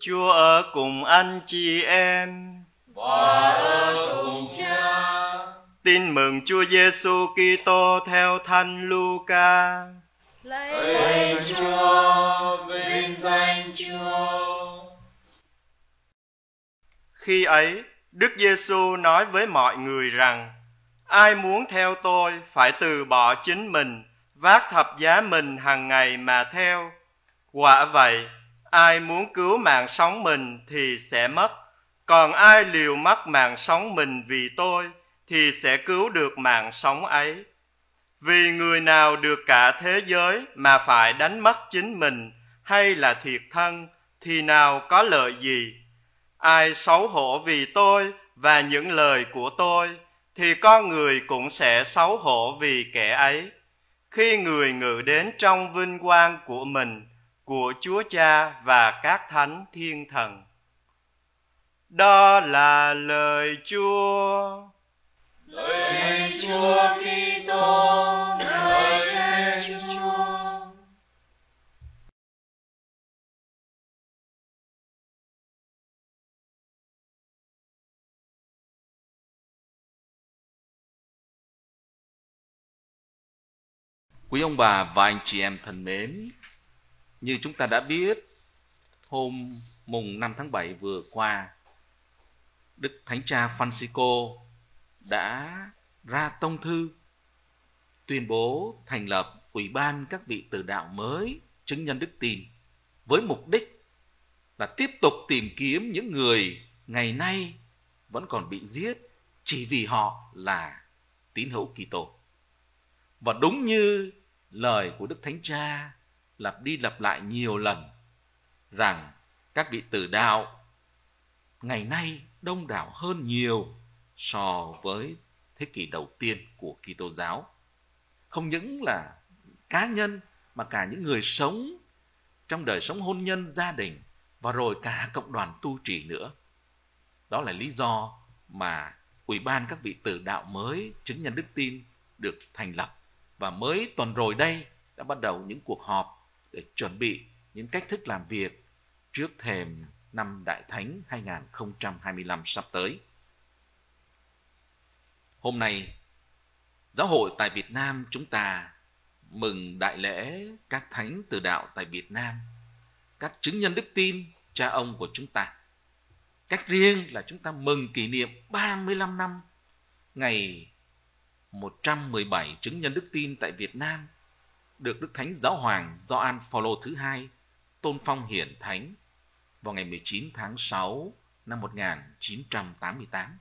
Chúa ở cùng anh chị em và ở cùng cha. Tin mừng Chúa Giêsu Kitô theo Thánh Luca. Lạy Chúa, vinh danh Chúa. Khi ấy, Đức Giêsu nói với mọi người rằng: Ai muốn theo tôi phải từ bỏ chính mình, vác thập giá mình hàng ngày mà theo. Quả vậy, ai muốn cứu mạng sống mình thì sẽ mất còn ai liều mất mạng sống mình vì tôi thì sẽ cứu được mạng sống ấy vì người nào được cả thế giới mà phải đánh mất chính mình hay là thiệt thân thì nào có lợi gì ai xấu hổ vì tôi và những lời của tôi thì con người cũng sẽ xấu hổ vì kẻ ấy khi người ngự đến trong vinh quang của mình của Chúa Cha và các thánh thiên thần. Đó là lời Chúa. Lời Chúa Kitô, lời Chúa. Quý ông bà và anh chị em thân mến, như chúng ta đã biết, hôm mùng 5 tháng 7 vừa qua, Đức Thánh Cha Francisco đã ra tông thư tuyên bố thành lập Ủy ban các vị tử đạo mới chứng nhân đức tin với mục đích là tiếp tục tìm kiếm những người ngày nay vẫn còn bị giết chỉ vì họ là tín hữu Kitô. Và đúng như lời của Đức Thánh Cha lặp đi lặp lại nhiều lần rằng các vị tử đạo ngày nay đông đảo hơn nhiều so với thế kỷ đầu tiên của Kitô giáo. Không những là cá nhân mà cả những người sống trong đời sống hôn nhân, gia đình và rồi cả cộng đoàn tu trì nữa. Đó là lý do mà Ủy ban các vị tử đạo mới chứng nhân đức tin được thành lập và mới tuần rồi đây đã bắt đầu những cuộc họp để chuẩn bị những cách thức làm việc trước thềm năm Đại Thánh 2025 sắp tới. Hôm nay, giáo hội tại Việt Nam chúng ta mừng đại lễ các thánh từ đạo tại Việt Nam, các chứng nhân đức tin cha ông của chúng ta. Cách riêng là chúng ta mừng kỷ niệm 35 năm ngày 117 chứng nhân đức tin tại Việt Nam – được Đức Thánh Giáo Hoàng Gioan Phaolô thứ hai tôn phong hiển thánh vào ngày 19 tháng 6 năm 1988.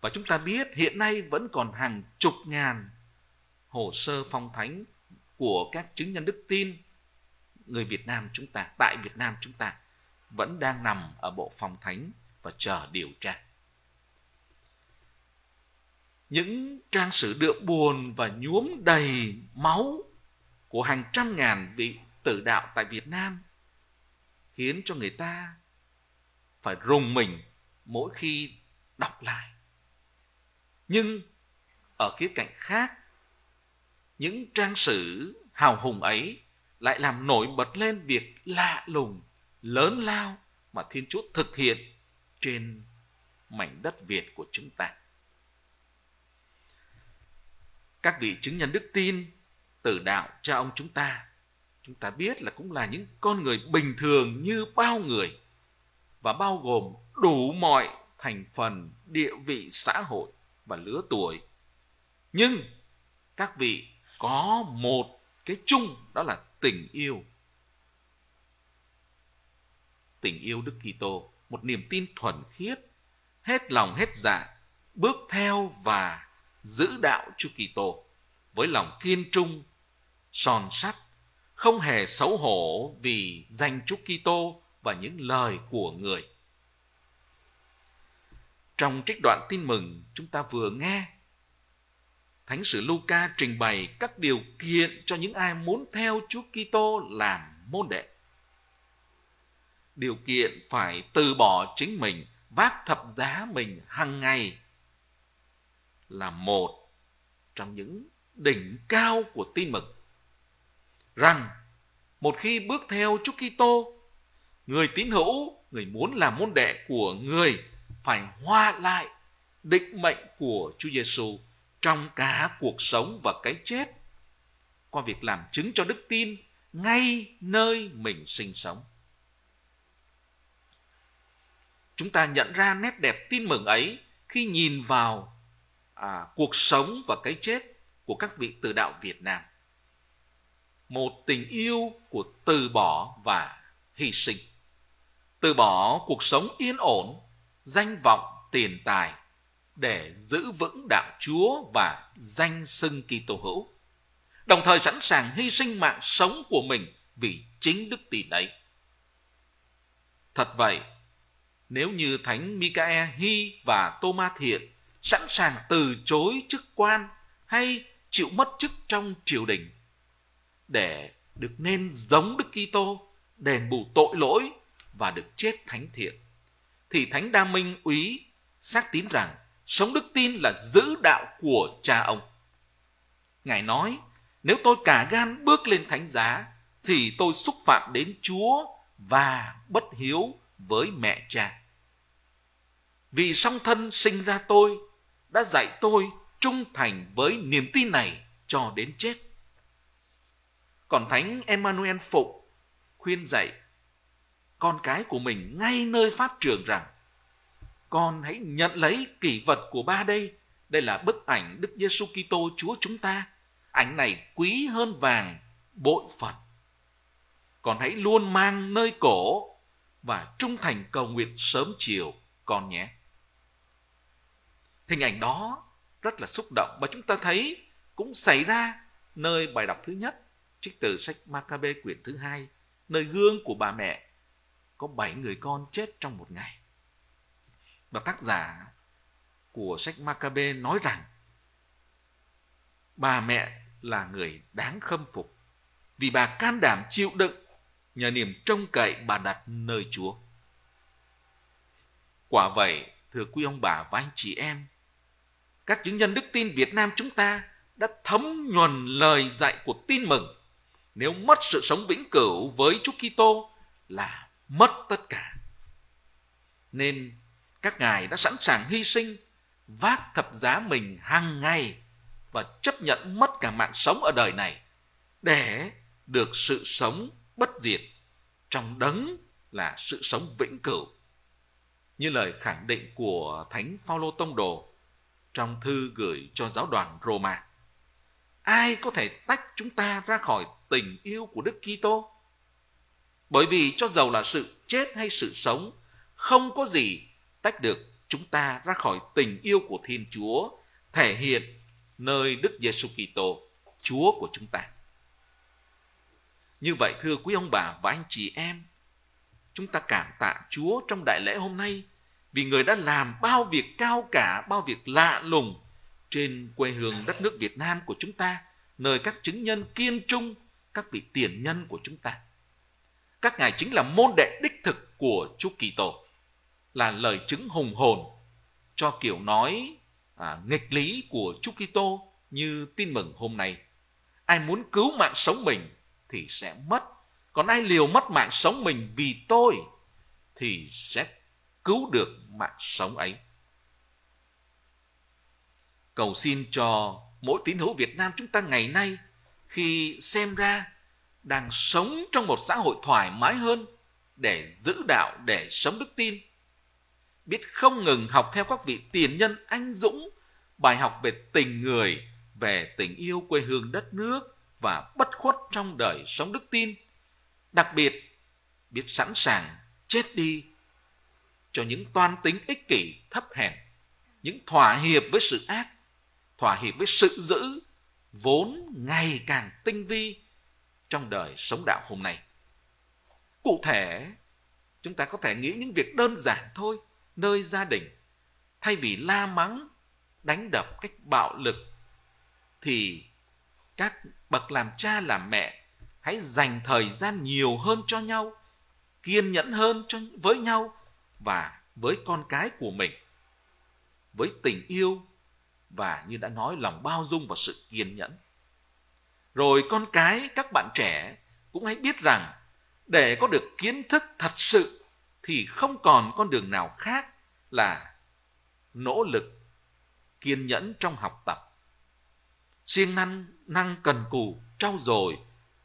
Và chúng ta biết hiện nay vẫn còn hàng chục ngàn hồ sơ phong thánh của các chứng nhân đức tin người Việt Nam chúng ta, tại Việt Nam chúng ta vẫn đang nằm ở bộ phong thánh và chờ điều tra những trang sử đượm buồn và nhuốm đầy máu của hàng trăm ngàn vị tử đạo tại Việt Nam khiến cho người ta phải rùng mình mỗi khi đọc lại. Nhưng ở khía cạnh khác, những trang sử hào hùng ấy lại làm nổi bật lên việc lạ lùng, lớn lao mà Thiên Chúa thực hiện trên mảnh đất Việt của chúng ta các vị chứng nhân đức tin từ đạo cha ông chúng ta chúng ta biết là cũng là những con người bình thường như bao người và bao gồm đủ mọi thành phần địa vị xã hội và lứa tuổi nhưng các vị có một cái chung đó là tình yêu tình yêu Đức Kitô một niềm tin thuần khiết hết lòng hết dạ bước theo và giữ đạo Chúa Kitô với lòng kiên trung, son sắt, không hề xấu hổ vì danh Chúa Kitô và những lời của người. Trong trích đoạn tin mừng chúng ta vừa nghe Thánh sử Luca trình bày các điều kiện cho những ai muốn theo Chúa Kitô làm môn đệ. Điều kiện phải từ bỏ chính mình, vác thập giá mình hàng ngày là một trong những đỉnh cao của tin mừng rằng một khi bước theo Chúa Kitô, người tín hữu, người muốn làm môn đệ của người phải hoa lại định mệnh của Chúa Giêsu trong cả cuộc sống và cái chết qua việc làm chứng cho đức tin ngay nơi mình sinh sống. Chúng ta nhận ra nét đẹp tin mừng ấy khi nhìn vào à, cuộc sống và cái chết của các vị từ đạo Việt Nam. Một tình yêu của từ bỏ và hy sinh. Từ bỏ cuộc sống yên ổn, danh vọng, tiền tài để giữ vững đạo Chúa và danh xưng Kitô hữu. Đồng thời sẵn sàng hy sinh mạng sống của mình vì chính đức tin đấy. Thật vậy, nếu như Thánh Micae Hy và Tô Ma Thiện sẵn sàng từ chối chức quan hay chịu mất chức trong triều đình để được nên giống Đức Kitô đền bù tội lỗi và được chết thánh thiện thì thánh đa minh úy xác tín rằng sống đức tin là giữ đạo của cha ông ngài nói nếu tôi cả gan bước lên thánh giá thì tôi xúc phạm đến chúa và bất hiếu với mẹ cha vì song thân sinh ra tôi đã dạy tôi trung thành với niềm tin này cho đến chết. Còn Thánh Emmanuel phụng khuyên dạy con cái của mình ngay nơi pháp trường rằng con hãy nhận lấy kỷ vật của ba đây. Đây là bức ảnh Đức Giêsu Kitô Chúa chúng ta. Ảnh này quý hơn vàng bội Phật. Còn hãy luôn mang nơi cổ và trung thành cầu nguyện sớm chiều con nhé hình ảnh đó rất là xúc động và chúng ta thấy cũng xảy ra nơi bài đọc thứ nhất trích từ sách Maccabe quyển thứ hai nơi gương của bà mẹ có bảy người con chết trong một ngày. Và tác giả của sách Maccabe nói rằng bà mẹ là người đáng khâm phục vì bà can đảm chịu đựng nhờ niềm trông cậy bà đặt nơi Chúa. Quả vậy, thưa quý ông bà và anh chị em, các chứng nhân đức tin Việt Nam chúng ta đã thấm nhuần lời dạy của tin mừng. Nếu mất sự sống vĩnh cửu với Chúa Kitô là mất tất cả. Nên các ngài đã sẵn sàng hy sinh, vác thập giá mình hàng ngày và chấp nhận mất cả mạng sống ở đời này để được sự sống bất diệt trong đấng là sự sống vĩnh cửu. Như lời khẳng định của Thánh Phaolô Tông Đồ trong thư gửi cho giáo đoàn Roma. Ai có thể tách chúng ta ra khỏi tình yêu của Đức Kitô? Bởi vì cho dầu là sự chết hay sự sống, không có gì tách được chúng ta ra khỏi tình yêu của Thiên Chúa thể hiện nơi Đức Giêsu Kitô, Chúa của chúng ta. Như vậy thưa quý ông bà và anh chị em, chúng ta cảm tạ Chúa trong đại lễ hôm nay vì người đã làm bao việc cao cả, bao việc lạ lùng trên quê hương đất nước Việt Nam của chúng ta, nơi các chứng nhân kiên trung, các vị tiền nhân của chúng ta. Các ngài chính là môn đệ đích thực của Chúa Kitô, là lời chứng hùng hồn cho kiểu nói à, nghịch lý của Chúa Kitô như tin mừng hôm nay. Ai muốn cứu mạng sống mình thì sẽ mất, còn ai liều mất mạng sống mình vì tôi thì sẽ cứu được mạng sống ấy. Cầu xin cho mỗi tín hữu Việt Nam chúng ta ngày nay khi xem ra đang sống trong một xã hội thoải mái hơn để giữ đạo, để sống đức tin. Biết không ngừng học theo các vị tiền nhân anh dũng, bài học về tình người, về tình yêu quê hương đất nước và bất khuất trong đời sống đức tin. Đặc biệt, biết sẵn sàng chết đi cho những toan tính ích kỷ thấp hèn những thỏa hiệp với sự ác thỏa hiệp với sự dữ vốn ngày càng tinh vi trong đời sống đạo hôm nay cụ thể chúng ta có thể nghĩ những việc đơn giản thôi nơi gia đình thay vì la mắng đánh đập cách bạo lực thì các bậc làm cha làm mẹ hãy dành thời gian nhiều hơn cho nhau kiên nhẫn hơn cho, với nhau và với con cái của mình với tình yêu và như đã nói lòng bao dung và sự kiên nhẫn rồi con cái các bạn trẻ cũng hãy biết rằng để có được kiến thức thật sự thì không còn con đường nào khác là nỗ lực kiên nhẫn trong học tập siêng năng năng cần cù trau dồi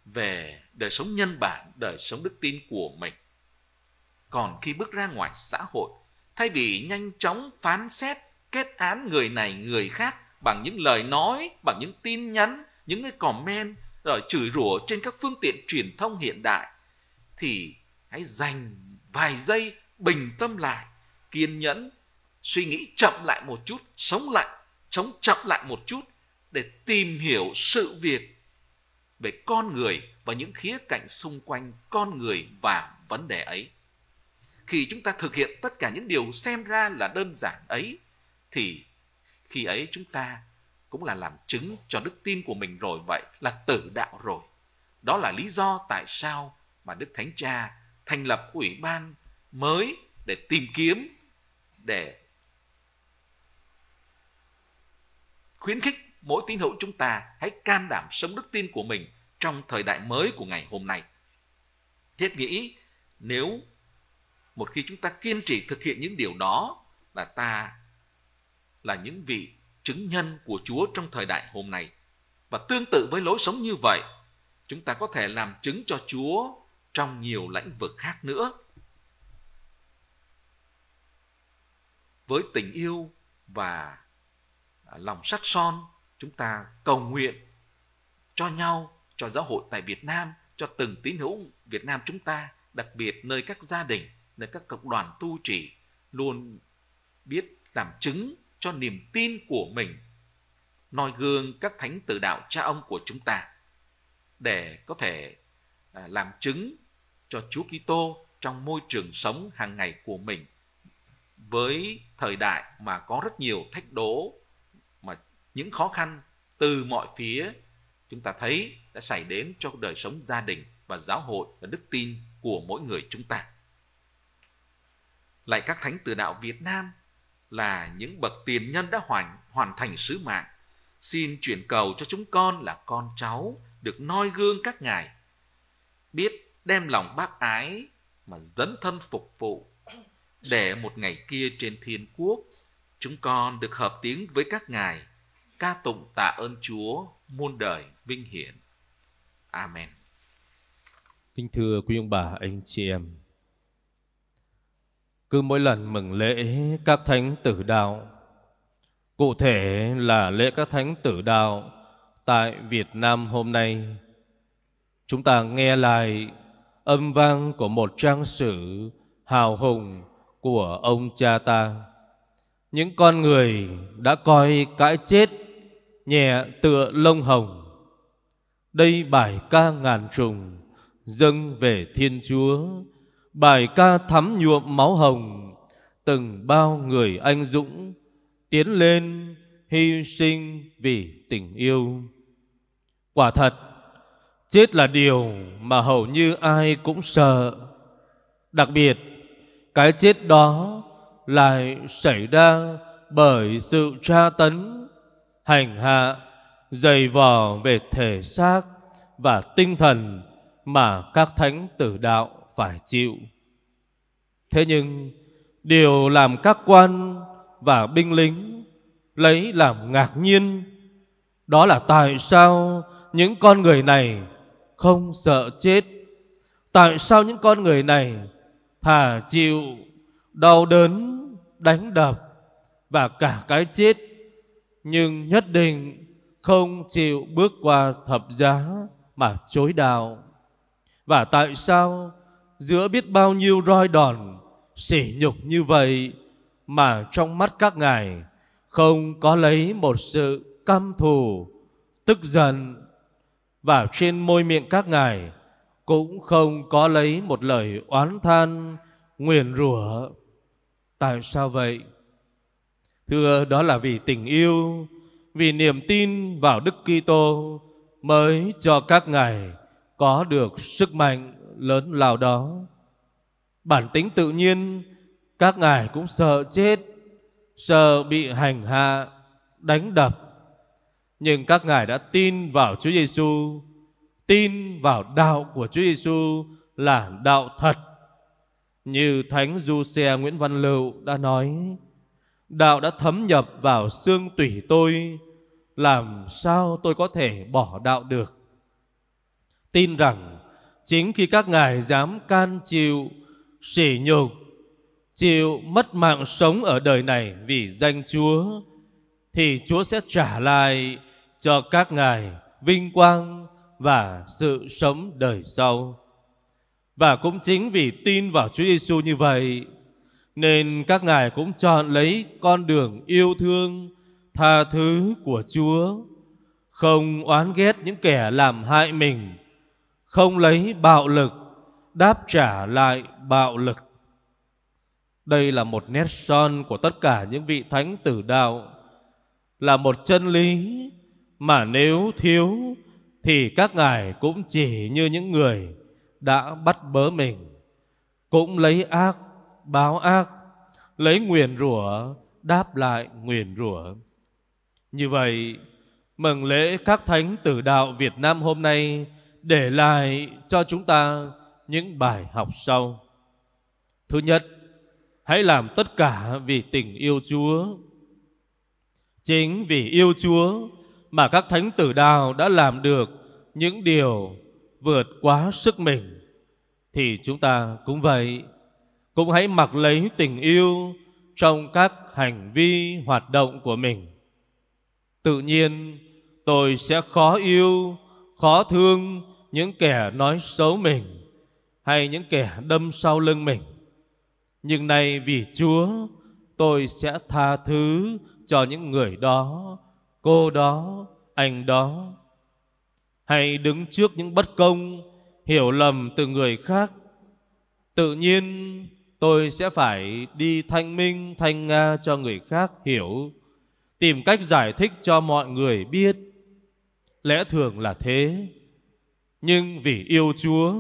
về đời sống nhân bản đời sống đức tin của mình còn khi bước ra ngoài xã hội thay vì nhanh chóng phán xét kết án người này người khác bằng những lời nói bằng những tin nhắn những cái comment rồi chửi rủa trên các phương tiện truyền thông hiện đại thì hãy dành vài giây bình tâm lại kiên nhẫn suy nghĩ chậm lại một chút sống lại sống chậm lại một chút để tìm hiểu sự việc về con người và những khía cạnh xung quanh con người và vấn đề ấy khi chúng ta thực hiện tất cả những điều xem ra là đơn giản ấy thì khi ấy chúng ta cũng là làm chứng cho đức tin của mình rồi vậy là tử đạo rồi đó là lý do tại sao mà đức thánh cha thành lập ủy ban mới để tìm kiếm để khuyến khích mỗi tín hữu chúng ta hãy can đảm sống đức tin của mình trong thời đại mới của ngày hôm nay thiết nghĩ nếu một khi chúng ta kiên trì thực hiện những điều đó là ta là những vị chứng nhân của Chúa trong thời đại hôm nay. Và tương tự với lối sống như vậy, chúng ta có thể làm chứng cho Chúa trong nhiều lĩnh vực khác nữa. Với tình yêu và lòng sắt son, chúng ta cầu nguyện cho nhau, cho giáo hội tại Việt Nam, cho từng tín hữu Việt Nam chúng ta, đặc biệt nơi các gia đình là các cộng đoàn tu trì luôn biết làm chứng cho niềm tin của mình noi gương các thánh tử đạo cha ông của chúng ta để có thể à, làm chứng cho Chúa Kitô trong môi trường sống hàng ngày của mình với thời đại mà có rất nhiều thách đố mà những khó khăn từ mọi phía chúng ta thấy đã xảy đến cho đời sống gia đình và giáo hội và đức tin của mỗi người chúng ta lại các thánh tử đạo Việt Nam là những bậc tiền nhân đã hoàn hoàn thành sứ mạng. Xin chuyển cầu cho chúng con là con cháu được noi gương các ngài, biết đem lòng bác ái mà dấn thân phục vụ để một ngày kia trên thiên quốc chúng con được hợp tiếng với các ngài ca tụng tạ ơn Chúa muôn đời vinh hiển. Amen. Kính thưa quý ông bà, anh chị em, cứ mỗi lần mừng lễ các thánh tử đạo. Cụ thể là lễ các thánh tử đạo tại Việt Nam hôm nay. Chúng ta nghe lại âm vang của một trang sử hào hùng của ông cha ta. Những con người đã coi cái chết nhẹ tựa lông hồng. Đây bài ca ngàn trùng dâng về Thiên Chúa Bài ca thắm nhuộm máu hồng Từng bao người anh dũng Tiến lên hy sinh vì tình yêu Quả thật Chết là điều mà hầu như ai cũng sợ Đặc biệt Cái chết đó lại xảy ra bởi sự tra tấn Hành hạ dày vò về thể xác và tinh thần mà các thánh tử đạo phải chịu. Thế nhưng, điều làm các quan và binh lính lấy làm ngạc nhiên, đó là tại sao những con người này không sợ chết. Tại sao những con người này thả chịu, đau đớn, đánh đập và cả cái chết nhưng nhất định không chịu bước qua thập giá mà chối đạo. Và tại sao giữa biết bao nhiêu roi đòn, sỉ nhục như vậy mà trong mắt các ngài không có lấy một sự căm thù, tức giận và trên môi miệng các ngài cũng không có lấy một lời oán than, nguyền rủa. Tại sao vậy? Thưa, đó là vì tình yêu, vì niềm tin vào Đức Kitô mới cho các ngài có được sức mạnh lớn lao đó. Bản tính tự nhiên, các ngài cũng sợ chết, sợ bị hành hạ, đánh đập. Nhưng các ngài đã tin vào Chúa Giêsu, tin vào đạo của Chúa Giêsu là đạo thật. Như Thánh Du Xe Nguyễn Văn Lưu đã nói, đạo đã thấm nhập vào xương tủy tôi, làm sao tôi có thể bỏ đạo được? Tin rằng chính khi các ngài dám can chịu sỉ nhục chịu mất mạng sống ở đời này vì danh Chúa thì Chúa sẽ trả lại cho các ngài vinh quang và sự sống đời sau. Và cũng chính vì tin vào Chúa Giêsu như vậy nên các ngài cũng chọn lấy con đường yêu thương tha thứ của Chúa, không oán ghét những kẻ làm hại mình không lấy bạo lực đáp trả lại bạo lực. Đây là một nét son của tất cả những vị thánh tử đạo, là một chân lý mà nếu thiếu thì các ngài cũng chỉ như những người đã bắt bớ mình, cũng lấy ác báo ác, lấy nguyền rủa đáp lại nguyền rủa. Như vậy, mừng lễ các thánh tử đạo Việt Nam hôm nay để lại cho chúng ta những bài học sau. Thứ nhất, hãy làm tất cả vì tình yêu Chúa. Chính vì yêu Chúa mà các thánh tử đạo đã làm được những điều vượt quá sức mình thì chúng ta cũng vậy cũng hãy mặc lấy tình yêu trong các hành vi hoạt động của mình tự nhiên tôi sẽ khó yêu khó thương những kẻ nói xấu mình hay những kẻ đâm sau lưng mình. Nhưng nay vì Chúa, tôi sẽ tha thứ cho những người đó, cô đó, anh đó. Hay đứng trước những bất công, hiểu lầm từ người khác. Tự nhiên tôi sẽ phải đi thanh minh, thanh nga cho người khác hiểu, tìm cách giải thích cho mọi người biết. Lẽ thường là thế nhưng vì yêu Chúa,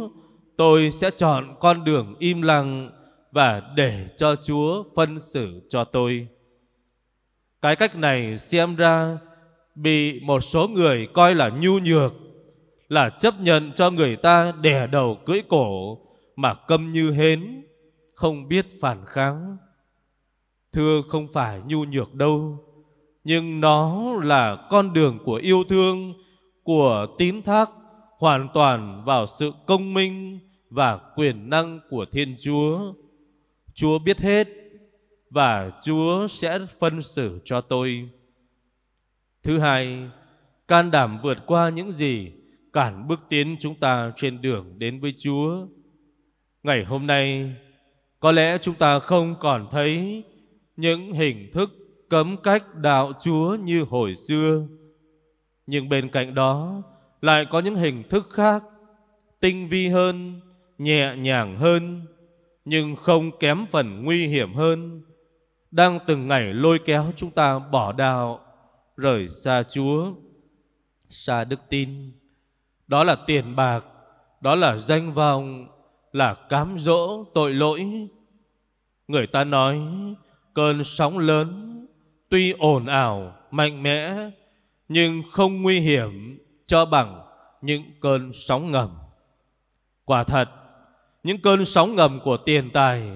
tôi sẽ chọn con đường im lặng và để cho Chúa phân xử cho tôi. Cái cách này xem ra bị một số người coi là nhu nhược, là chấp nhận cho người ta đè đầu cưỡi cổ mà câm như hến, không biết phản kháng. Thưa không phải nhu nhược đâu, nhưng nó là con đường của yêu thương, của tín thác hoàn toàn vào sự công minh và quyền năng của Thiên Chúa. Chúa biết hết và Chúa sẽ phân xử cho tôi. Thứ hai, can đảm vượt qua những gì cản bước tiến chúng ta trên đường đến với Chúa. Ngày hôm nay, có lẽ chúng ta không còn thấy những hình thức cấm cách đạo Chúa như hồi xưa. Nhưng bên cạnh đó lại có những hình thức khác tinh vi hơn nhẹ nhàng hơn nhưng không kém phần nguy hiểm hơn đang từng ngày lôi kéo chúng ta bỏ đạo rời xa chúa xa đức tin đó là tiền bạc đó là danh vọng là cám dỗ tội lỗi người ta nói cơn sóng lớn tuy ồn ào mạnh mẽ nhưng không nguy hiểm cho bằng những cơn sóng ngầm. Quả thật, những cơn sóng ngầm của tiền tài,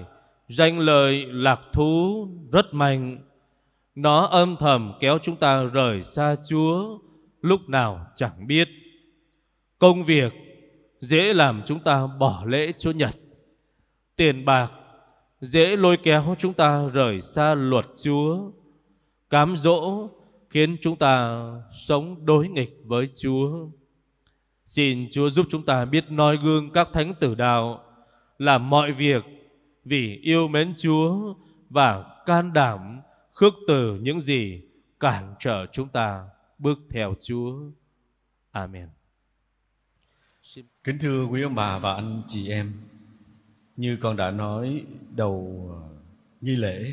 danh lợi lạc thú rất mạnh. Nó âm thầm kéo chúng ta rời xa Chúa lúc nào chẳng biết. Công việc dễ làm chúng ta bỏ lễ Chúa Nhật. Tiền bạc dễ lôi kéo chúng ta rời xa luật Chúa. Cám dỗ khiến chúng ta sống đối nghịch với Chúa. Xin Chúa giúp chúng ta biết noi gương các thánh tử đạo, làm mọi việc vì yêu mến Chúa và can đảm khước từ những gì cản trở chúng ta bước theo Chúa. Amen. Kính thưa quý ông bà và anh chị em, như con đã nói đầu ờ, nghi lễ,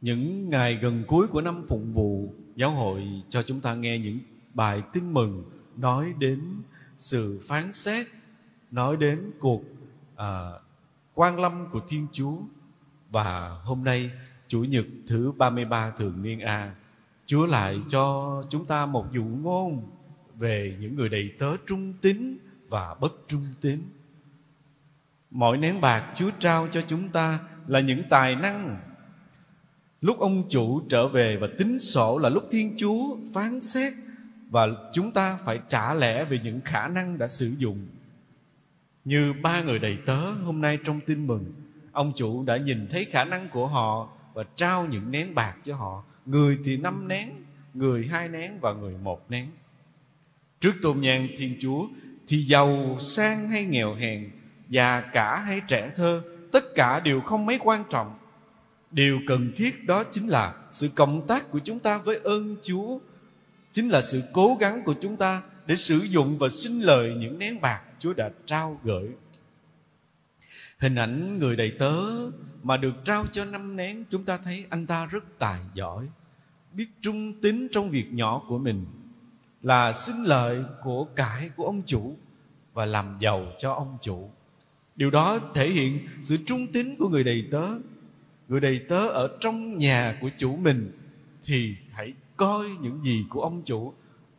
những ngày gần cuối của năm phụng vụ giáo hội cho chúng ta nghe những bài tin mừng nói đến sự phán xét nói đến cuộc à, quan lâm của Thiên Chúa và hôm nay Chủ nhật thứ 33 thường niên A Chúa lại cho chúng ta một dụ ngôn về những người đầy tớ trung tín và bất trung tín. Mọi nén bạc Chúa trao cho chúng ta là những tài năng Lúc ông chủ trở về và tính sổ là lúc Thiên Chúa phán xét và chúng ta phải trả lẽ về những khả năng đã sử dụng. Như ba người đầy tớ hôm nay trong tin mừng, ông chủ đã nhìn thấy khả năng của họ và trao những nén bạc cho họ. Người thì năm nén, người hai nén và người một nén. Trước tôn nhang Thiên Chúa thì giàu sang hay nghèo hèn, già cả hay trẻ thơ, tất cả đều không mấy quan trọng điều cần thiết đó chính là sự cộng tác của chúng ta với ơn chúa chính là sự cố gắng của chúng ta để sử dụng và sinh lời những nén bạc chúa đã trao gửi hình ảnh người đầy tớ mà được trao cho năm nén chúng ta thấy anh ta rất tài giỏi biết trung tín trong việc nhỏ của mình là xin lợi của cải của ông chủ và làm giàu cho ông chủ điều đó thể hiện sự trung tín của người đầy tớ người đầy tớ ở trong nhà của chủ mình thì hãy coi những gì của ông chủ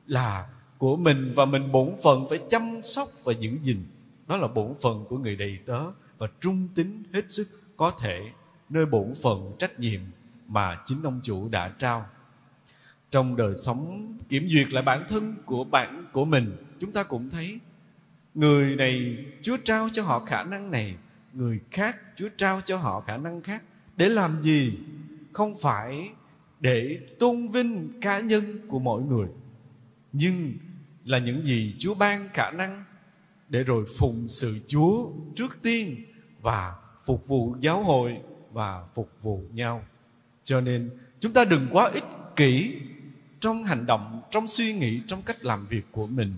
là của mình và mình bổn phận phải chăm sóc và giữ gìn đó là bổn phận của người đầy tớ và trung tín hết sức có thể nơi bổn phận trách nhiệm mà chính ông chủ đã trao trong đời sống kiểm duyệt lại bản thân của bạn của mình chúng ta cũng thấy người này chúa trao cho họ khả năng này người khác chúa trao cho họ khả năng khác để làm gì không phải để tôn vinh cá nhân của mỗi người nhưng là những gì chúa ban khả năng để rồi phụng sự chúa trước tiên và phục vụ giáo hội và phục vụ nhau cho nên chúng ta đừng quá ích kỷ trong hành động trong suy nghĩ trong cách làm việc của mình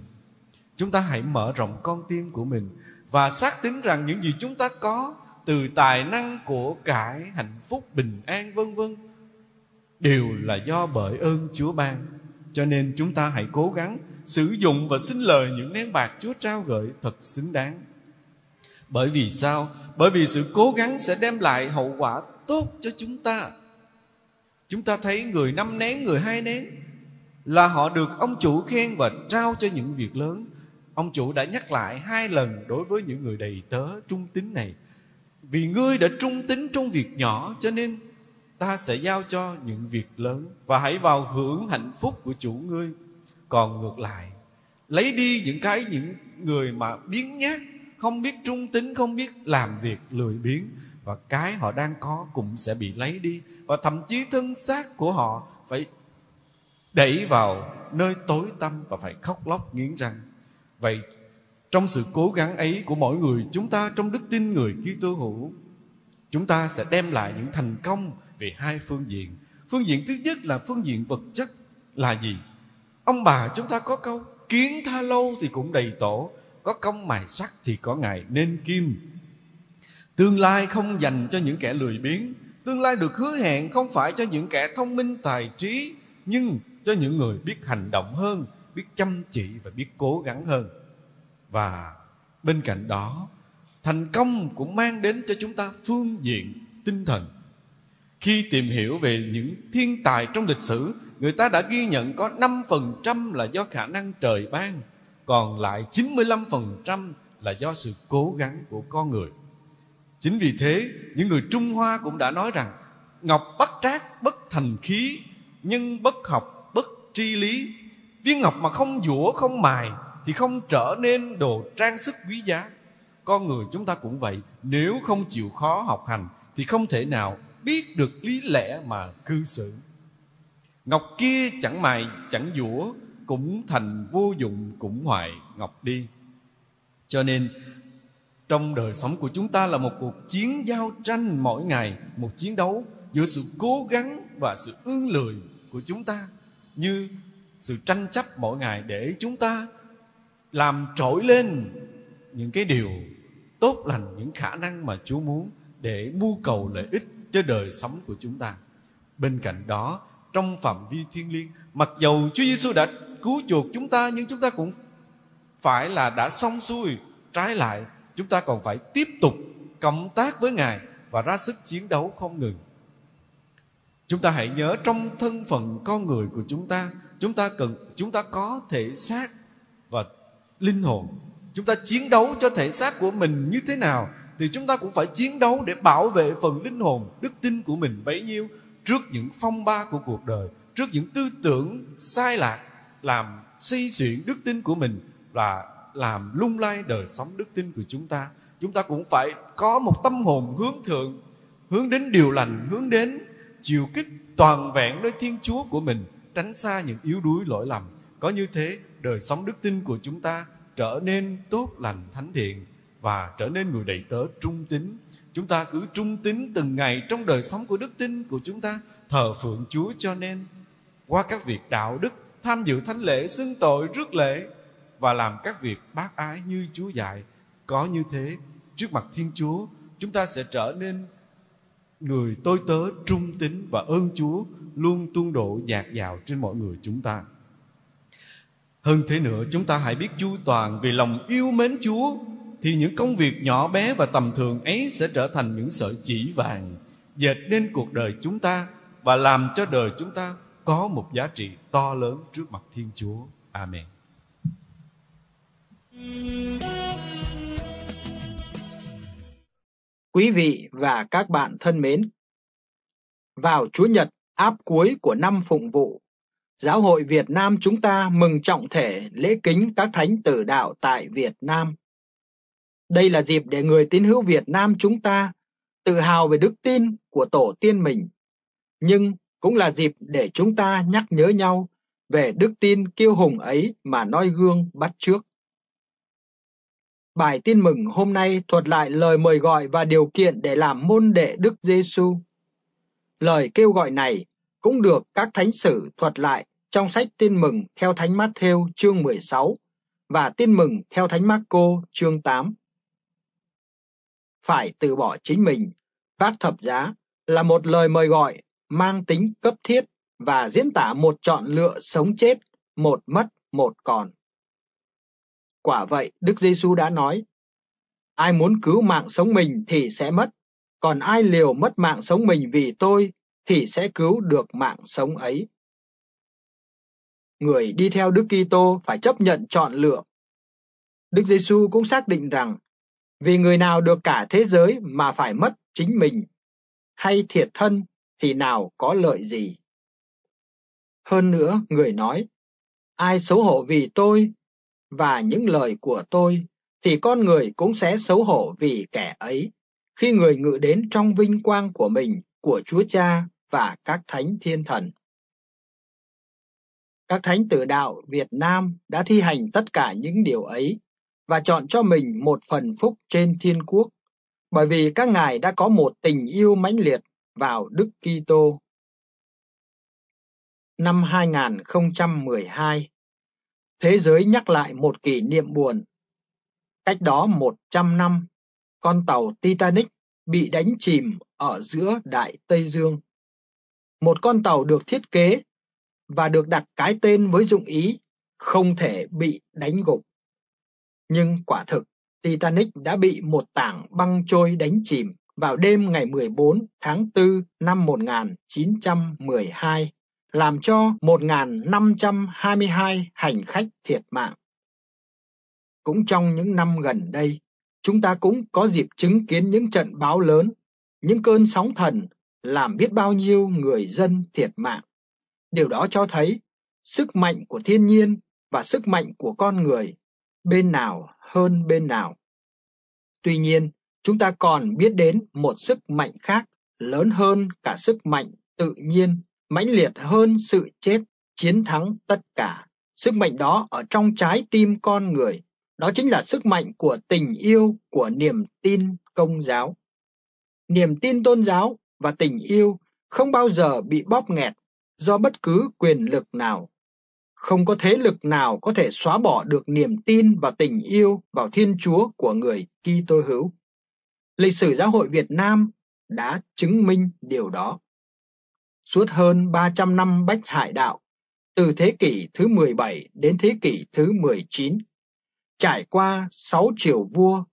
chúng ta hãy mở rộng con tim của mình và xác tính rằng những gì chúng ta có từ tài năng của cải hạnh phúc bình an vân vân đều là do bởi ơn Chúa ban cho nên chúng ta hãy cố gắng sử dụng và xin lời những nén bạc Chúa trao gửi thật xứng đáng bởi vì sao bởi vì sự cố gắng sẽ đem lại hậu quả tốt cho chúng ta chúng ta thấy người năm nén người hai nén là họ được ông chủ khen và trao cho những việc lớn ông chủ đã nhắc lại hai lần đối với những người đầy tớ trung tín này vì ngươi đã trung tín trong việc nhỏ cho nên ta sẽ giao cho những việc lớn và hãy vào hưởng hạnh phúc của chủ ngươi còn ngược lại lấy đi những cái những người mà biến nhát không biết trung tín không biết làm việc lười biếng và cái họ đang có cũng sẽ bị lấy đi và thậm chí thân xác của họ phải đẩy vào nơi tối tăm và phải khóc lóc nghiến răng vậy trong sự cố gắng ấy của mỗi người chúng ta trong đức tin người Kitô hữu, chúng ta sẽ đem lại những thành công về hai phương diện. Phương diện thứ nhất là phương diện vật chất là gì? Ông bà chúng ta có câu kiến tha lâu thì cũng đầy tổ, có công mài sắt thì có ngày nên kim. Tương lai không dành cho những kẻ lười biếng, tương lai được hứa hẹn không phải cho những kẻ thông minh tài trí, nhưng cho những người biết hành động hơn, biết chăm chỉ và biết cố gắng hơn và bên cạnh đó thành công cũng mang đến cho chúng ta phương diện tinh thần khi tìm hiểu về những thiên tài trong lịch sử người ta đã ghi nhận có 5% là do khả năng trời ban còn lại 95% là do sự cố gắng của con người chính vì thế những người trung hoa cũng đã nói rằng ngọc bắt trác bất thành khí nhưng bất học bất tri lý viên ngọc mà không dũa không mài thì không trở nên đồ trang sức quý giá con người chúng ta cũng vậy nếu không chịu khó học hành thì không thể nào biết được lý lẽ mà cư xử ngọc kia chẳng mài chẳng dũa cũng thành vô dụng cũng hoài ngọc đi cho nên trong đời sống của chúng ta là một cuộc chiến giao tranh mỗi ngày một chiến đấu giữa sự cố gắng và sự ương lười của chúng ta như sự tranh chấp mỗi ngày để chúng ta làm trỗi lên những cái điều tốt lành những khả năng mà Chúa muốn để mưu cầu lợi ích cho đời sống của chúng ta. Bên cạnh đó, trong phạm vi thiên liêng, mặc dầu Chúa Giêsu đã cứu chuộc chúng ta nhưng chúng ta cũng phải là đã xong xuôi, trái lại chúng ta còn phải tiếp tục cộng tác với Ngài và ra sức chiến đấu không ngừng. Chúng ta hãy nhớ trong thân phận con người của chúng ta, chúng ta cần chúng ta có thể xác và linh hồn chúng ta chiến đấu cho thể xác của mình như thế nào thì chúng ta cũng phải chiến đấu để bảo vệ phần linh hồn đức tin của mình bấy nhiêu trước những phong ba của cuộc đời trước những tư tưởng sai lạc làm suy xuyển đức tin của mình và làm lung lay đời sống đức tin của chúng ta chúng ta cũng phải có một tâm hồn hướng thượng hướng đến điều lành hướng đến chiều kích toàn vẹn nơi thiên chúa của mình tránh xa những yếu đuối lỗi lầm có như thế đời sống đức tin của chúng ta trở nên tốt lành thánh thiện và trở nên người đầy tớ trung tín chúng ta cứ trung tín từng ngày trong đời sống của đức tin của chúng ta thờ phượng chúa cho nên qua các việc đạo đức tham dự thánh lễ xưng tội rước lễ và làm các việc bác ái như chúa dạy có như thế trước mặt thiên chúa chúng ta sẽ trở nên người tôi tớ trung tín và ơn chúa luôn tuôn đổ dạt dào trên mọi người chúng ta hơn thế nữa chúng ta hãy biết chu toàn vì lòng yêu mến Chúa thì những công việc nhỏ bé và tầm thường ấy sẽ trở thành những sợi chỉ vàng dệt nên cuộc đời chúng ta và làm cho đời chúng ta có một giá trị to lớn trước mặt Thiên Chúa. Amen. Quý vị và các bạn thân mến, vào Chúa Nhật áp cuối của năm phụng vụ Giáo hội Việt Nam chúng ta mừng trọng thể lễ kính các thánh tử đạo tại Việt Nam. Đây là dịp để người tín hữu Việt Nam chúng ta tự hào về đức tin của tổ tiên mình, nhưng cũng là dịp để chúng ta nhắc nhớ nhau về đức tin kiêu hùng ấy mà noi gương bắt trước. Bài tin mừng hôm nay thuật lại lời mời gọi và điều kiện để làm môn đệ Đức Giêsu. Lời kêu gọi này cũng được các thánh sử thuật lại trong sách Tin mừng theo Thánh Matthew chương 16 và Tin mừng theo Thánh Marco chương 8. Phải từ bỏ chính mình, vác thập giá là một lời mời gọi mang tính cấp thiết và diễn tả một chọn lựa sống chết, một mất, một còn. Quả vậy, Đức Giêsu đã nói, ai muốn cứu mạng sống mình thì sẽ mất, còn ai liều mất mạng sống mình vì tôi thì sẽ cứu được mạng sống ấy. Người đi theo Đức Kitô phải chấp nhận chọn lựa. Đức Giêsu cũng xác định rằng vì người nào được cả thế giới mà phải mất chính mình hay thiệt thân thì nào có lợi gì. Hơn nữa, người nói, ai xấu hổ vì tôi và những lời của tôi thì con người cũng sẽ xấu hổ vì kẻ ấy khi người ngự đến trong vinh quang của mình, của Chúa Cha và các thánh thiên thần. Các thánh tử đạo Việt Nam đã thi hành tất cả những điều ấy và chọn cho mình một phần phúc trên thiên quốc, bởi vì các ngài đã có một tình yêu mãnh liệt vào Đức Kitô. Năm 2012, thế giới nhắc lại một kỷ niệm buồn. Cách đó 100 năm, con tàu Titanic bị đánh chìm ở giữa Đại Tây Dương. Một con tàu được thiết kế và được đặt cái tên với dụng ý không thể bị đánh gục. Nhưng quả thực, Titanic đã bị một tảng băng trôi đánh chìm vào đêm ngày 14 tháng 4 năm 1912, làm cho 1.522 hành khách thiệt mạng. Cũng trong những năm gần đây, chúng ta cũng có dịp chứng kiến những trận báo lớn, những cơn sóng thần làm biết bao nhiêu người dân thiệt mạng. Điều đó cho thấy sức mạnh của thiên nhiên và sức mạnh của con người bên nào hơn bên nào. Tuy nhiên, chúng ta còn biết đến một sức mạnh khác lớn hơn cả sức mạnh tự nhiên, mãnh liệt hơn sự chết, chiến thắng tất cả. Sức mạnh đó ở trong trái tim con người, đó chính là sức mạnh của tình yêu, của niềm tin công giáo. Niềm tin tôn giáo và tình yêu không bao giờ bị bóp nghẹt do bất cứ quyền lực nào. Không có thế lực nào có thể xóa bỏ được niềm tin và tình yêu vào Thiên Chúa của người Kitô hữu. Lịch sử giáo hội Việt Nam đã chứng minh điều đó. Suốt hơn 300 năm bách hải đạo, từ thế kỷ thứ 17 đến thế kỷ thứ 19, trải qua 6 triều vua,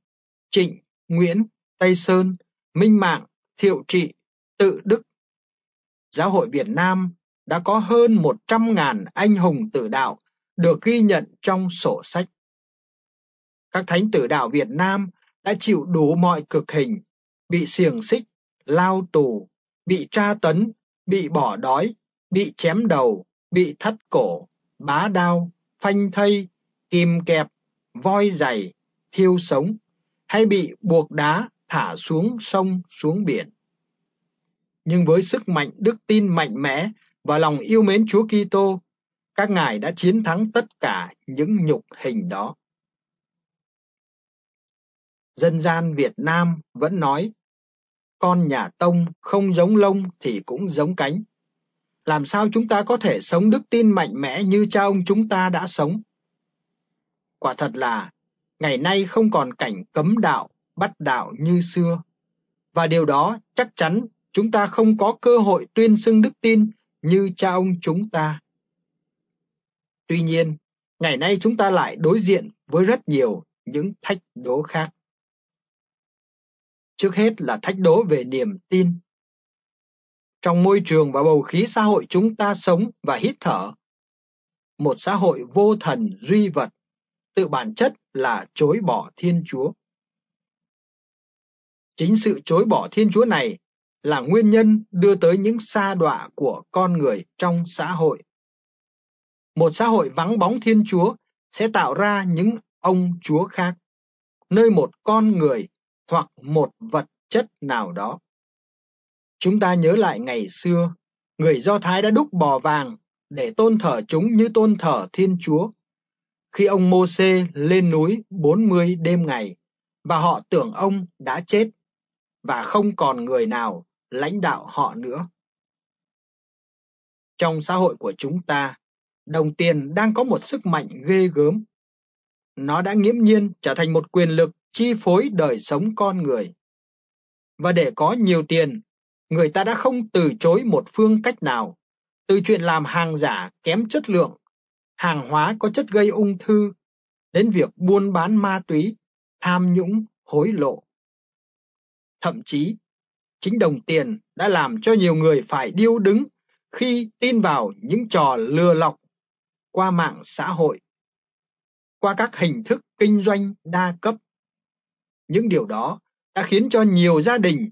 Trịnh, Nguyễn, Tây Sơn, Minh Mạng, Thiệu Trị, tự đức. Giáo hội Việt Nam đã có hơn 100.000 anh hùng tử đạo được ghi nhận trong sổ sách. Các thánh tử đạo Việt Nam đã chịu đủ mọi cực hình, bị xiềng xích, lao tù, bị tra tấn, bị bỏ đói, bị chém đầu, bị thắt cổ, bá đao, phanh thây, kim kẹp, voi giày, thiêu sống, hay bị buộc đá thả xuống sông, xuống biển nhưng với sức mạnh đức tin mạnh mẽ và lòng yêu mến Chúa Kitô, các ngài đã chiến thắng tất cả những nhục hình đó. Dân gian Việt Nam vẫn nói, con nhà tông không giống lông thì cũng giống cánh. Làm sao chúng ta có thể sống đức tin mạnh mẽ như cha ông chúng ta đã sống? Quả thật là, ngày nay không còn cảnh cấm đạo, bắt đạo như xưa. Và điều đó chắc chắn chúng ta không có cơ hội tuyên xưng đức tin như cha ông chúng ta. Tuy nhiên, ngày nay chúng ta lại đối diện với rất nhiều những thách đố khác. Trước hết là thách đố về niềm tin. Trong môi trường và bầu khí xã hội chúng ta sống và hít thở, một xã hội vô thần duy vật, tự bản chất là chối bỏ Thiên Chúa. Chính sự chối bỏ Thiên Chúa này là nguyên nhân đưa tới những sa đọa của con người trong xã hội. Một xã hội vắng bóng Thiên Chúa sẽ tạo ra những ông Chúa khác, nơi một con người hoặc một vật chất nào đó. Chúng ta nhớ lại ngày xưa, người Do Thái đã đúc bò vàng để tôn thờ chúng như tôn thờ Thiên Chúa. Khi ông mô Môsê lên núi 40 đêm ngày và họ tưởng ông đã chết và không còn người nào lãnh đạo họ nữa. Trong xã hội của chúng ta, đồng tiền đang có một sức mạnh ghê gớm. Nó đã nghiễm nhiên trở thành một quyền lực chi phối đời sống con người. Và để có nhiều tiền, người ta đã không từ chối một phương cách nào, từ chuyện làm hàng giả kém chất lượng, hàng hóa có chất gây ung thư, đến việc buôn bán ma túy, tham nhũng, hối lộ. Thậm chí, chính đồng tiền đã làm cho nhiều người phải điêu đứng khi tin vào những trò lừa lọc qua mạng xã hội, qua các hình thức kinh doanh đa cấp. Những điều đó đã khiến cho nhiều gia đình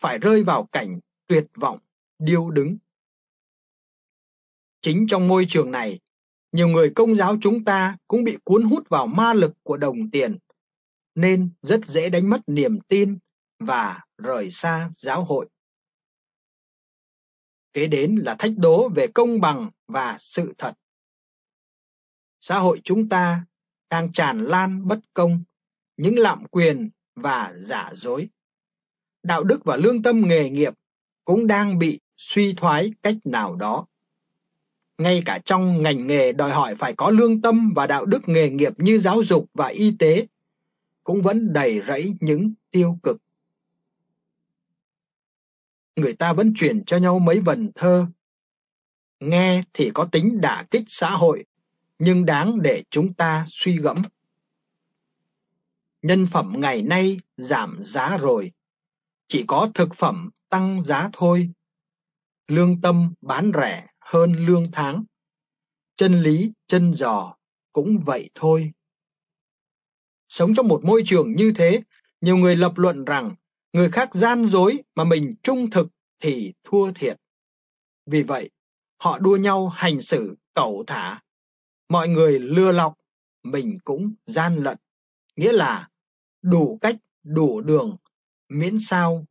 phải rơi vào cảnh tuyệt vọng, điêu đứng. Chính trong môi trường này, nhiều người công giáo chúng ta cũng bị cuốn hút vào ma lực của đồng tiền, nên rất dễ đánh mất niềm tin và rời xa giáo hội. Kế đến là thách đố về công bằng và sự thật. Xã hội chúng ta đang tràn lan bất công, những lạm quyền và giả dối. Đạo đức và lương tâm nghề nghiệp cũng đang bị suy thoái cách nào đó. Ngay cả trong ngành nghề đòi hỏi phải có lương tâm và đạo đức nghề nghiệp như giáo dục và y tế, cũng vẫn đầy rẫy những tiêu cực người ta vẫn truyền cho nhau mấy vần thơ. Nghe thì có tính đả kích xã hội, nhưng đáng để chúng ta suy gẫm. Nhân phẩm ngày nay giảm giá rồi, chỉ có thực phẩm tăng giá thôi. Lương tâm bán rẻ hơn lương tháng. Chân lý, chân giò cũng vậy thôi. Sống trong một môi trường như thế, nhiều người lập luận rằng người khác gian dối mà mình trung thực thì thua thiệt. Vì vậy, họ đua nhau hành xử cẩu thả. Mọi người lừa lọc, mình cũng gian lận. Nghĩa là đủ cách, đủ đường, miễn sao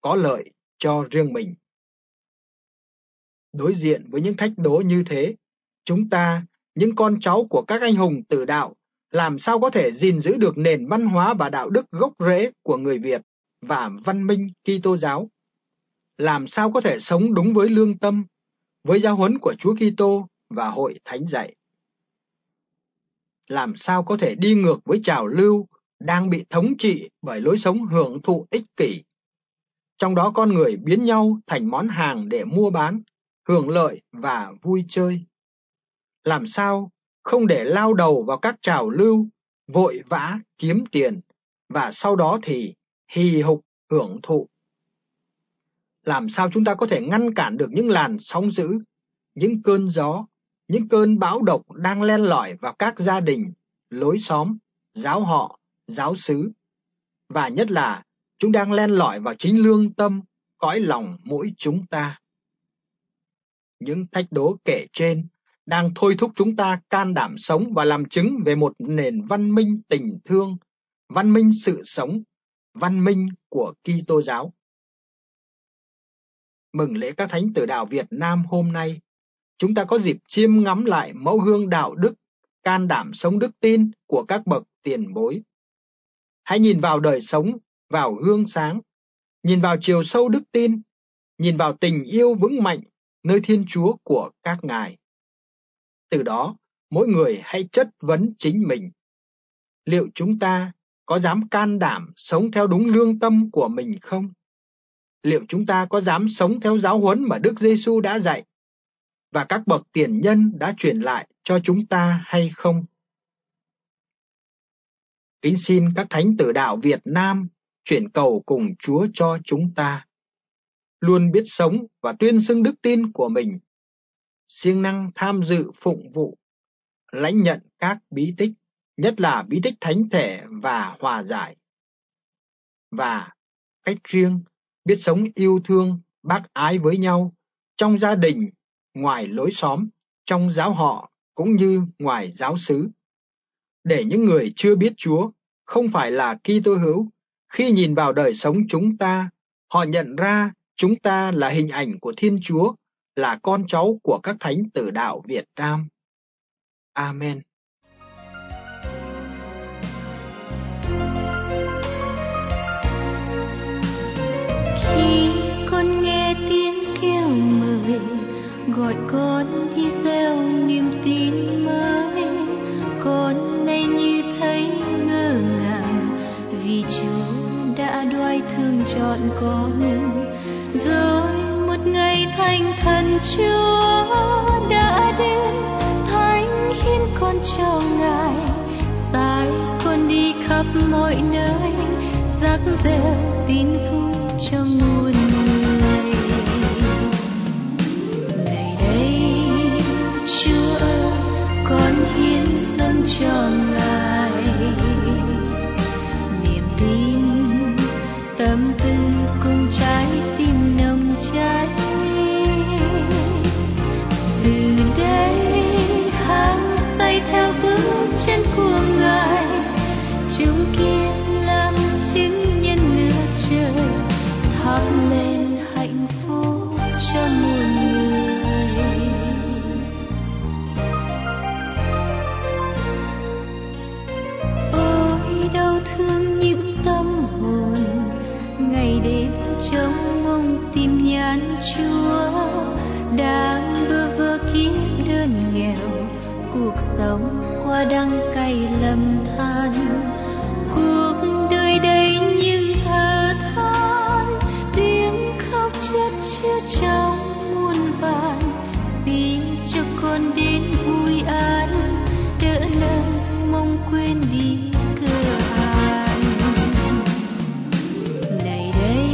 có lợi cho riêng mình. Đối diện với những thách đố như thế, chúng ta, những con cháu của các anh hùng tử đạo, làm sao có thể gìn giữ được nền văn hóa và đạo đức gốc rễ của người Việt và văn minh Kitô giáo. Làm sao có thể sống đúng với lương tâm, với giáo huấn của Chúa Kitô và hội thánh dạy? Làm sao có thể đi ngược với trào lưu đang bị thống trị bởi lối sống hưởng thụ ích kỷ? Trong đó con người biến nhau thành món hàng để mua bán, hưởng lợi và vui chơi. Làm sao không để lao đầu vào các trào lưu vội vã kiếm tiền và sau đó thì hì hục hưởng thụ. Làm sao chúng ta có thể ngăn cản được những làn sóng dữ, những cơn gió, những cơn bão độc đang len lỏi vào các gia đình, lối xóm, giáo họ, giáo xứ. Và nhất là chúng đang len lỏi vào chính lương tâm, cõi lòng mỗi chúng ta. Những thách đố kể trên đang thôi thúc chúng ta can đảm sống và làm chứng về một nền văn minh tình thương, văn minh sự sống văn minh của Kitô giáo. Mừng lễ các thánh tử đạo Việt Nam hôm nay, chúng ta có dịp chiêm ngắm lại mẫu gương đạo đức, can đảm sống đức tin của các bậc tiền bối. Hãy nhìn vào đời sống, vào gương sáng, nhìn vào chiều sâu đức tin, nhìn vào tình yêu vững mạnh nơi Thiên Chúa của các ngài. Từ đó, mỗi người hãy chất vấn chính mình. Liệu chúng ta có dám can đảm sống theo đúng lương tâm của mình không? Liệu chúng ta có dám sống theo giáo huấn mà Đức Giêsu đã dạy và các bậc tiền nhân đã truyền lại cho chúng ta hay không? Kính xin các thánh tử đạo Việt Nam chuyển cầu cùng Chúa cho chúng ta luôn biết sống và tuyên xưng đức tin của mình siêng năng tham dự phụng vụ lãnh nhận các bí tích nhất là bí tích thánh thể và hòa giải. Và cách riêng, biết sống yêu thương, bác ái với nhau, trong gia đình, ngoài lối xóm, trong giáo họ cũng như ngoài giáo xứ. Để những người chưa biết Chúa, không phải là Kitô hữu, khi nhìn vào đời sống chúng ta, họ nhận ra chúng ta là hình ảnh của Thiên Chúa, là con cháu của các thánh tử đạo Việt Nam. Amen. gọi con đi gieo niềm tin mới con nay như thấy ngơ ngàng vì chúa đã đoái thương chọn con rồi một ngày thành thần chúa đã đến thánh hiến con cho ngài sai con đi khắp mọi nơi rắc rỡ tin vui trong muôn 想。đang cay lầm than cuộc đời đầy những thờ than tiếng khóc chết chưa trong muôn vàn xin cho con đến vui an đỡ nâng mong quên đi cửa hàng này đây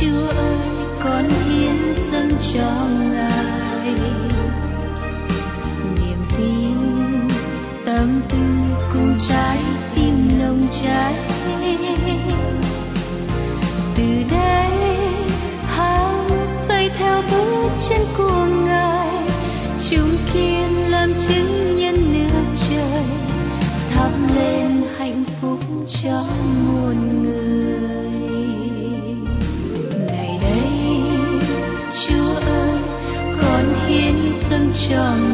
chúa ơi con hiến dâng cho ngài tâm tư cùng trái tim lòng trái từ đây hăng xây theo bước chân của ngài chúng kiên làm chứng nhân nước trời thắp lên hạnh phúc cho muôn người này đây chúa ơi con hiến dâng cho ngài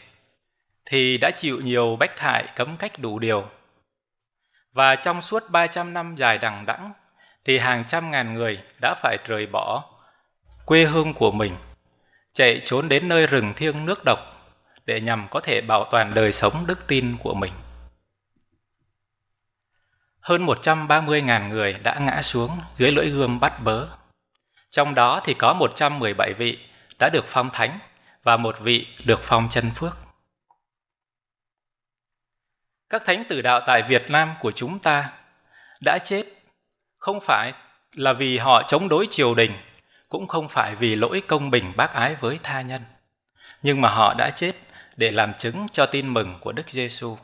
thì đã chịu nhiều bách hại cấm cách đủ điều. Và trong suốt 300 năm dài đằng đẵng thì hàng trăm ngàn người đã phải rời bỏ quê hương của mình, chạy trốn đến nơi rừng thiêng nước độc để nhằm có thể bảo toàn đời sống đức tin của mình. Hơn 130.000 người đã ngã xuống dưới lưỡi gươm bắt bớ. Trong đó thì có 117 vị đã được phong thánh và một vị được phong chân phước các thánh tử đạo tại Việt Nam của chúng ta đã chết không phải là vì họ chống đối triều đình, cũng không phải vì lỗi công bình bác ái với tha nhân, nhưng mà họ đã chết để làm chứng cho tin mừng của Đức Giêsu.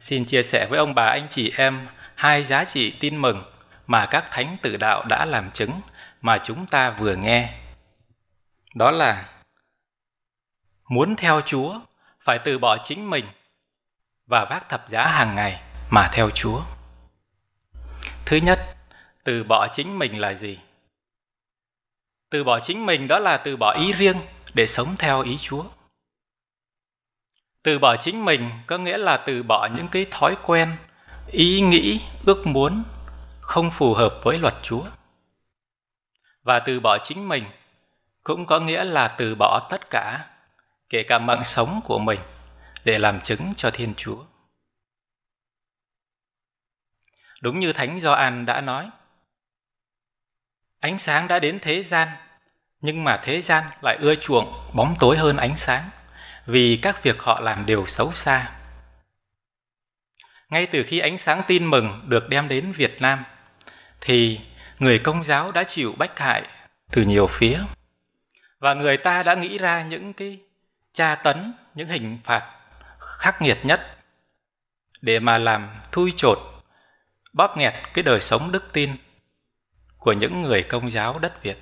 Xin chia sẻ với ông bà anh chị em hai giá trị tin mừng mà các thánh tử đạo đã làm chứng mà chúng ta vừa nghe. Đó là muốn theo Chúa phải từ bỏ chính mình và vác thập giá hàng ngày mà theo Chúa. Thứ nhất, từ bỏ chính mình là gì? Từ bỏ chính mình đó là từ bỏ ý riêng để sống theo ý Chúa. Từ bỏ chính mình có nghĩa là từ bỏ những cái thói quen, ý nghĩ, ước muốn không phù hợp với luật Chúa. Và từ bỏ chính mình cũng có nghĩa là từ bỏ tất cả, kể cả mạng sống của mình để làm chứng cho Thiên Chúa. Đúng như Thánh Gioan đã nói, ánh sáng đã đến thế gian, nhưng mà thế gian lại ưa chuộng bóng tối hơn ánh sáng vì các việc họ làm đều xấu xa. Ngay từ khi ánh sáng tin mừng được đem đến Việt Nam thì người công giáo đã chịu bách hại từ nhiều phía và người ta đã nghĩ ra những cái tra tấn, những hình phạt khắc nghiệt nhất để mà làm thui chột bóp nghẹt cái đời sống đức tin của những người công giáo đất Việt.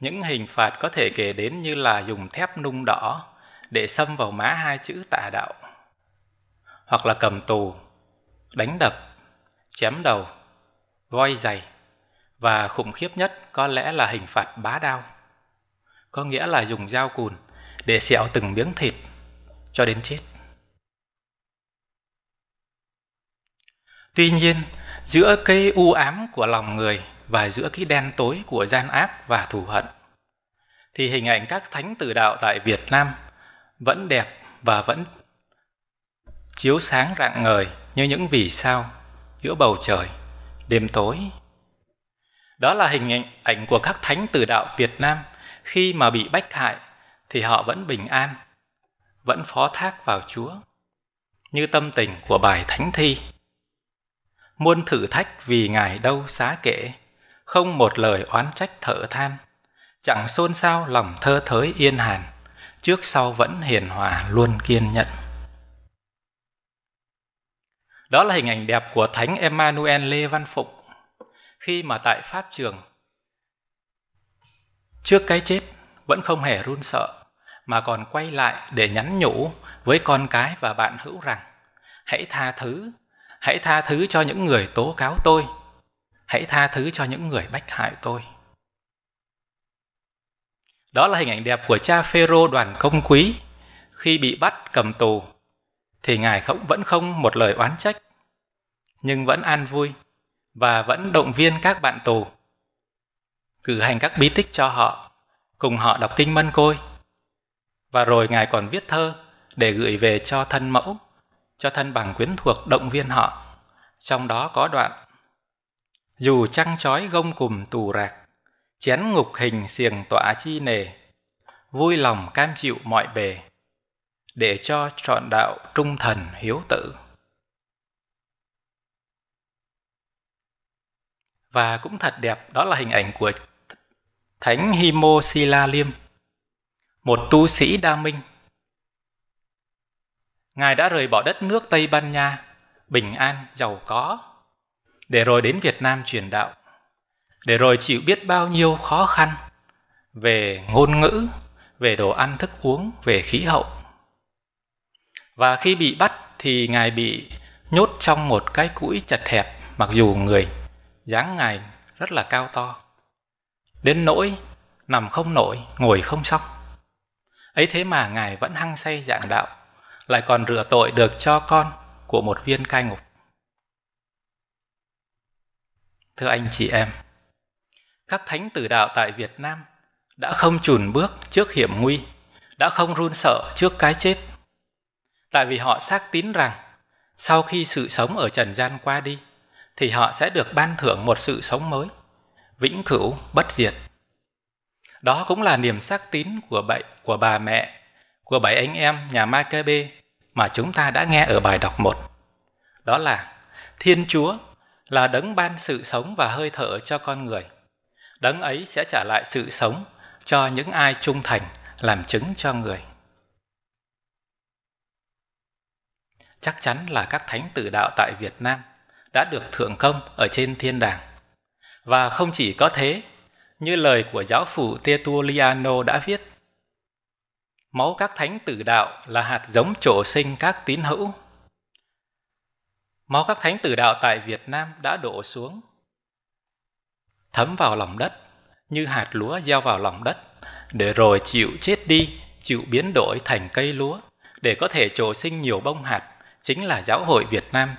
Những hình phạt có thể kể đến như là dùng thép nung đỏ để xâm vào má hai chữ tạ đạo, hoặc là cầm tù, đánh đập, chém đầu, voi giày và khủng khiếp nhất có lẽ là hình phạt bá đao, có nghĩa là dùng dao cùn để xẹo từng miếng thịt cho đến chết. Tuy nhiên, giữa cái u ám của lòng người và giữa cái đen tối của gian ác và thù hận, thì hình ảnh các thánh tử đạo tại Việt Nam vẫn đẹp và vẫn chiếu sáng rạng ngời như những vì sao giữa bầu trời đêm tối. Đó là hình ảnh, ảnh của các thánh tử đạo Việt Nam khi mà bị bách hại thì họ vẫn bình an vẫn phó thác vào Chúa, như tâm tình của bài thánh thi. Muôn thử thách vì Ngài đâu xá kệ, không một lời oán trách thở than, chẳng xôn xao lòng thơ thới yên hàn, trước sau vẫn hiền hòa luôn kiên nhẫn. Đó là hình ảnh đẹp của Thánh Emmanuel Lê Văn Phụng khi mà tại Pháp trường trước cái chết vẫn không hề run sợ mà còn quay lại để nhắn nhủ với con cái và bạn hữu rằng hãy tha thứ hãy tha thứ cho những người tố cáo tôi hãy tha thứ cho những người bách hại tôi đó là hình ảnh đẹp của cha phêrô đoàn công quý khi bị bắt cầm tù thì ngài không vẫn không một lời oán trách nhưng vẫn an vui và vẫn động viên các bạn tù cử hành các bí tích cho họ cùng họ đọc kinh mân côi và rồi Ngài còn viết thơ để gửi về cho thân mẫu, cho thân bằng quyến thuộc động viên họ. Trong đó có đoạn Dù trăng trói gông cùm tù rạc, chén ngục hình xiềng tỏa chi nề, vui lòng cam chịu mọi bề, để cho trọn đạo trung thần hiếu tử. Và cũng thật đẹp, đó là hình ảnh của Thánh Himo Sila Liêm một tu sĩ đa minh. Ngài đã rời bỏ đất nước Tây Ban Nha, bình an, giàu có, để rồi đến Việt Nam truyền đạo, để rồi chịu biết bao nhiêu khó khăn về ngôn ngữ, về đồ ăn thức uống, về khí hậu. Và khi bị bắt thì Ngài bị nhốt trong một cái cũi chật hẹp mặc dù người dáng Ngài rất là cao to. Đến nỗi nằm không nổi, ngồi không xong ấy thế mà ngài vẫn hăng say giảng đạo lại còn rửa tội được cho con của một viên cai ngục thưa anh chị em các thánh tử đạo tại việt nam đã không chùn bước trước hiểm nguy đã không run sợ trước cái chết tại vì họ xác tín rằng sau khi sự sống ở trần gian qua đi thì họ sẽ được ban thưởng một sự sống mới vĩnh cửu bất diệt đó cũng là niềm xác tín của bậy của bà mẹ, của bảy anh em nhà Maccabee mà chúng ta đã nghe ở bài đọc 1. Đó là Thiên Chúa là đấng ban sự sống và hơi thở cho con người. Đấng ấy sẽ trả lại sự sống cho những ai trung thành làm chứng cho người. Chắc chắn là các thánh tử đạo tại Việt Nam đã được thượng công ở trên thiên đàng. Và không chỉ có thế, như lời của giáo phụ Tertulliano đã viết. Máu các thánh tử đạo là hạt giống trổ sinh các tín hữu. Máu các thánh tử đạo tại Việt Nam đã đổ xuống, thấm vào lòng đất, như hạt lúa gieo vào lòng đất, để rồi chịu chết đi, chịu biến đổi thành cây lúa, để có thể trổ sinh nhiều bông hạt, chính là giáo hội Việt Nam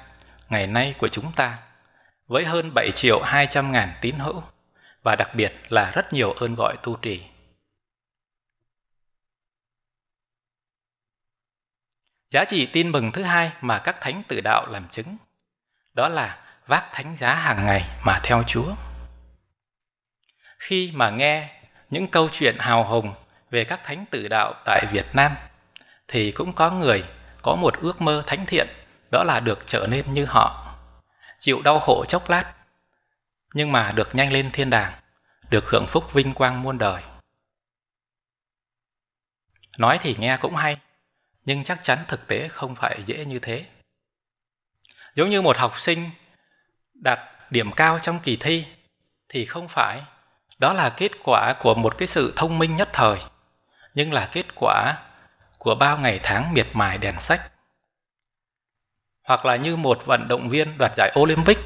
ngày nay của chúng ta, với hơn 7 triệu 200 ngàn tín hữu và đặc biệt là rất nhiều ơn gọi tu trì. Giá trị tin mừng thứ hai mà các thánh tử đạo làm chứng, đó là vác thánh giá hàng ngày mà theo Chúa. Khi mà nghe những câu chuyện hào hùng về các thánh tử đạo tại Việt Nam, thì cũng có người có một ước mơ thánh thiện, đó là được trở nên như họ, chịu đau khổ chốc lát nhưng mà được nhanh lên thiên đàng, được hưởng phúc vinh quang muôn đời. Nói thì nghe cũng hay, nhưng chắc chắn thực tế không phải dễ như thế. Giống như một học sinh đạt điểm cao trong kỳ thi thì không phải đó là kết quả của một cái sự thông minh nhất thời, nhưng là kết quả của bao ngày tháng miệt mài đèn sách. Hoặc là như một vận động viên đoạt giải Olympic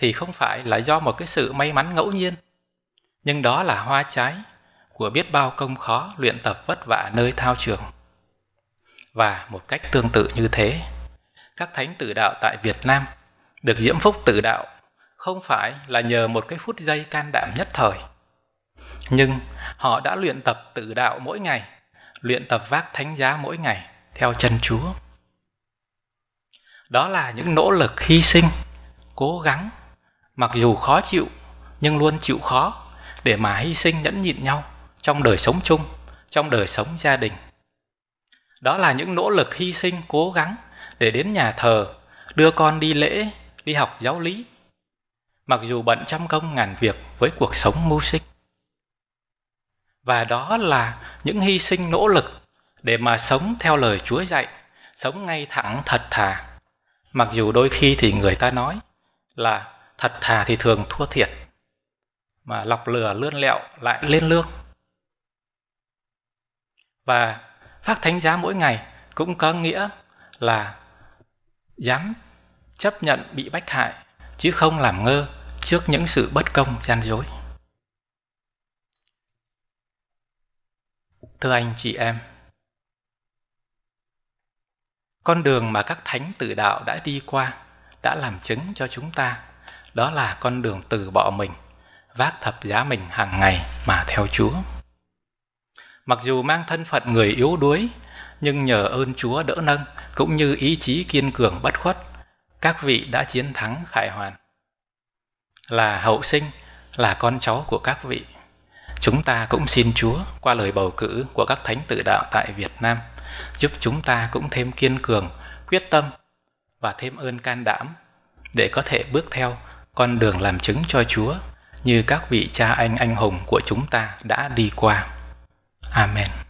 thì không phải là do một cái sự may mắn ngẫu nhiên nhưng đó là hoa trái của biết bao công khó luyện tập vất vả nơi thao trường và một cách tương tự như thế các thánh tử đạo tại việt nam được diễm phúc tử đạo không phải là nhờ một cái phút giây can đảm nhất thời nhưng họ đã luyện tập tử đạo mỗi ngày luyện tập vác thánh giá mỗi ngày theo chân chúa đó là những nỗ lực hy sinh cố gắng mặc dù khó chịu nhưng luôn chịu khó để mà hy sinh nhẫn nhịn nhau trong đời sống chung, trong đời sống gia đình. Đó là những nỗ lực hy sinh cố gắng để đến nhà thờ, đưa con đi lễ, đi học giáo lý. Mặc dù bận trăm công ngàn việc với cuộc sống mưu sinh. Và đó là những hy sinh nỗ lực để mà sống theo lời Chúa dạy, sống ngay thẳng thật thà. Mặc dù đôi khi thì người ta nói là thật thà thì thường thua thiệt mà lọc lừa lươn lẹo lại lên lương và phát thánh giá mỗi ngày cũng có nghĩa là dám chấp nhận bị bách hại chứ không làm ngơ trước những sự bất công gian dối thưa anh chị em con đường mà các thánh tử đạo đã đi qua đã làm chứng cho chúng ta đó là con đường từ bỏ mình vác thập giá mình hàng ngày mà theo chúa mặc dù mang thân phận người yếu đuối nhưng nhờ ơn chúa đỡ nâng cũng như ý chí kiên cường bất khuất các vị đã chiến thắng khải hoàn là hậu sinh là con cháu của các vị chúng ta cũng xin chúa qua lời bầu cử của các thánh tự đạo tại việt nam giúp chúng ta cũng thêm kiên cường quyết tâm và thêm ơn can đảm để có thể bước theo con đường làm chứng cho Chúa như các vị cha anh anh hùng của chúng ta đã đi qua. Amen.